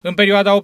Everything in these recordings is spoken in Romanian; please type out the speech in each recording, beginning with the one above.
În perioada 18-27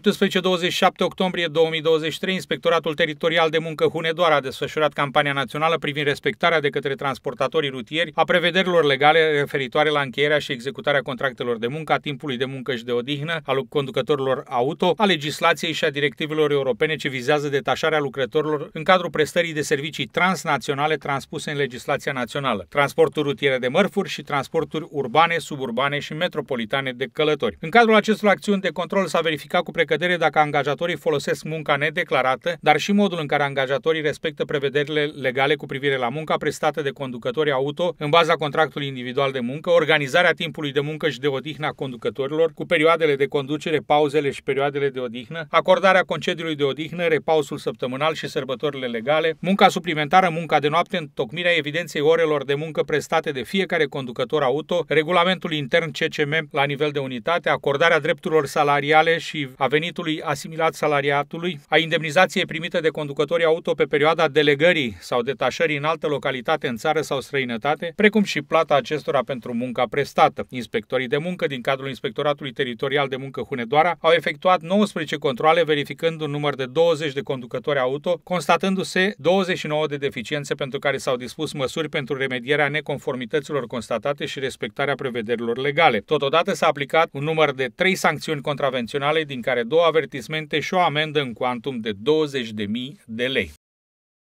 octombrie 2023, Inspectoratul Teritorial de Muncă Hunedoara a desfășurat campania națională privind respectarea de către transportatorii rutieri a prevederilor legale referitoare la încheierea și executarea contractelor de muncă, a timpului de muncă și de odihnă, al conducătorilor auto, a legislației și a directivelor europene ce vizează detașarea lucrătorilor în cadrul prestării de servicii transnaționale transpuse în legislația națională, transportul rutiere de mărfuri și transporturi urbane, suburbane și metropolitane de călători. În cadrul acestor acțiuni de control s-a verifica cu precădere dacă angajatorii folosesc munca nedeclarată, dar și modul în care angajatorii respectă prevederile legale cu privire la munca prestată de conducători auto în baza contractului individual de muncă, organizarea timpului de muncă și de odihnă a conducătorilor cu perioadele de conducere, pauzele și perioadele de odihnă, acordarea concediului de odihnă, repausul săptămânal și sărbătorile legale, munca suplimentară, munca de noapte, întocmirea evidenței orelor de muncă prestate de fiecare conducător auto, regulamentul intern CCM la nivel de unitate, acordarea drepturilor salariale și a venitului asimilat salariatului, a indemnizației primite de conducătorii auto pe perioada delegării sau detașării în altă localitate în țară sau străinătate, precum și plata acestora pentru munca prestată. Inspectorii de muncă din cadrul Inspectoratului Teritorial de Muncă Hunedoara au efectuat 19 controle verificând un număr de 20 de conducători auto, constatându-se 29 de deficiențe pentru care s-au dispus măsuri pentru remedierea neconformităților constatate și respectarea prevederilor legale. Totodată s-a aplicat un număr de 3 sancțiuni contravenționale penale, din care două avertismente și o amendă în cuantum de 20.000 de lei.